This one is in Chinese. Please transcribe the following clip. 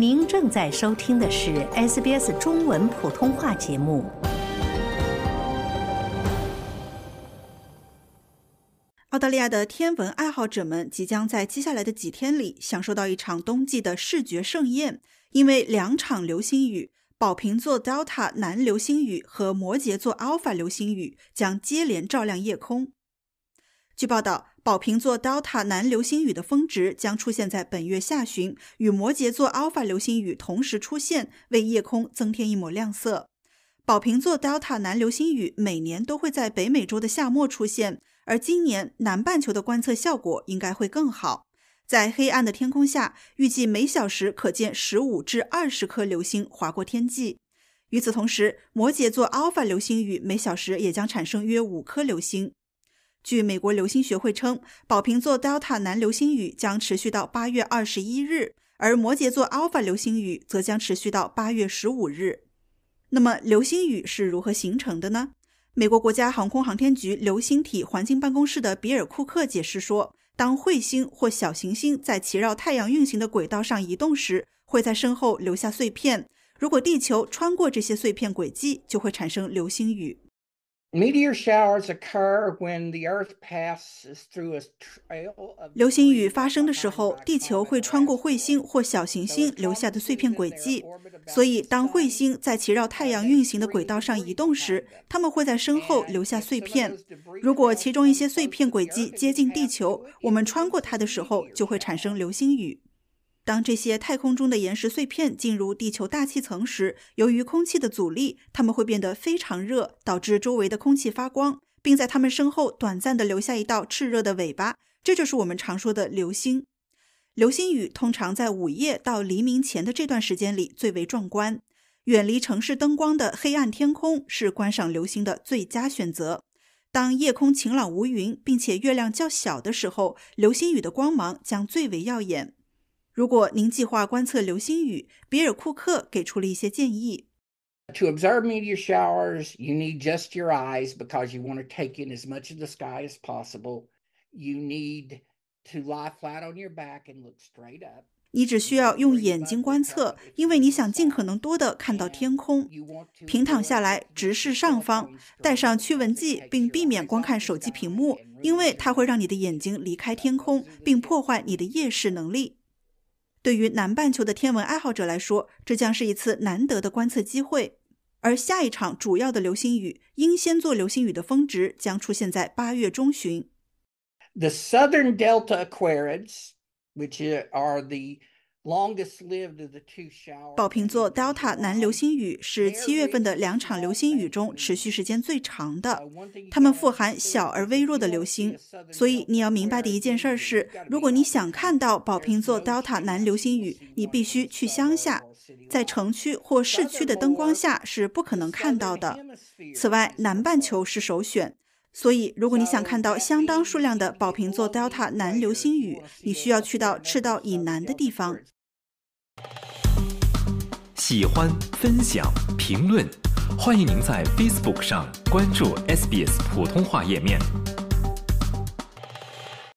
您正在收听的是 SBS 中文普通话节目。澳大利亚的天文爱好者们即将在接下来的几天里享受到一场冬季的视觉盛宴，因为两场流星雨——宝瓶座 Delta 南流星雨和摩羯座 Alpha 流星雨——将接连照亮夜空。据报道，宝瓶座 Delta 南流星雨的峰值将出现在本月下旬，与摩羯座 Alpha 流星雨同时出现，为夜空增添一抹亮色。宝瓶座 Delta 南流星雨每年都会在北美洲的夏末出现，而今年南半球的观测效果应该会更好。在黑暗的天空下，预计每小时可见十五至二十颗流星划过天际。与此同时，摩羯座 Alpha 流星雨每小时也将产生约五颗流星。据美国流星学会称，宝瓶座 Delta 南流星雨将持续到8月21日，而摩羯座 Alpha 流星雨则将持续到8月15日。那么，流星雨是如何形成的呢？美国国家航空航天局流星体环境办公室的比尔·库克解释说，当彗星或小行星在其绕太阳运行的轨道上移动时，会在身后留下碎片。如果地球穿过这些碎片轨迹，就会产生流星雨。流星雨发生的时候，地球会穿过彗星或小行星留下的碎片轨迹。所以，当彗星在其绕太阳运行的轨道上移动时，它们会在身后留下碎片。如果其中一些碎片轨迹接近地球，我们穿过它的时候就会产生流星雨。当这些太空中的岩石碎片进入地球大气层时，由于空气的阻力，它们会变得非常热，导致周围的空气发光，并在它们身后短暂的留下一道炽热的尾巴。这就是我们常说的流星。流星雨通常在午夜到黎明前的这段时间里最为壮观。远离城市灯光的黑暗天空是观赏流星的最佳选择。当夜空晴朗无云，并且月亮较小的时候，流星雨的光芒将最为耀眼。如果您计划观测流星雨，比尔·库克给出了一些建议。To observe meteor showers, you need just your eyes because you want to take in as much of the sky as possible. You need to lie flat on your back and look straight up. 你只需要用眼睛观测，因为你想尽可能多的看到天空。平躺下来，直视上方。带上驱蚊剂，并避免观看手机屏幕，因为它会让你的眼睛离开天空，并破坏你的夜视能力。对于南半球的天文爱好者来说，这将是一次难得的观测机会。而下一场主要的流星雨——英仙座流星雨的峰值将出现在八月中旬。The Southern Delta Aquarids, which are the 宝瓶座 Delta 南流星雨是七月份的两场流星雨中持续时间最长的。它们富含小而微弱的流星，所以你要明白的一件事是，如果你想看到宝瓶座 Delta 南流星雨，你必须去乡下，在城区或市区的灯光下是不可能看到的。此外，南半球是首选，所以如果你想看到相当数量的宝瓶座 Delta 南流星雨，你需要去到赤道以南的地方。喜欢、分享、评论，欢迎您在 Facebook 上关注 SBS 普通话页面。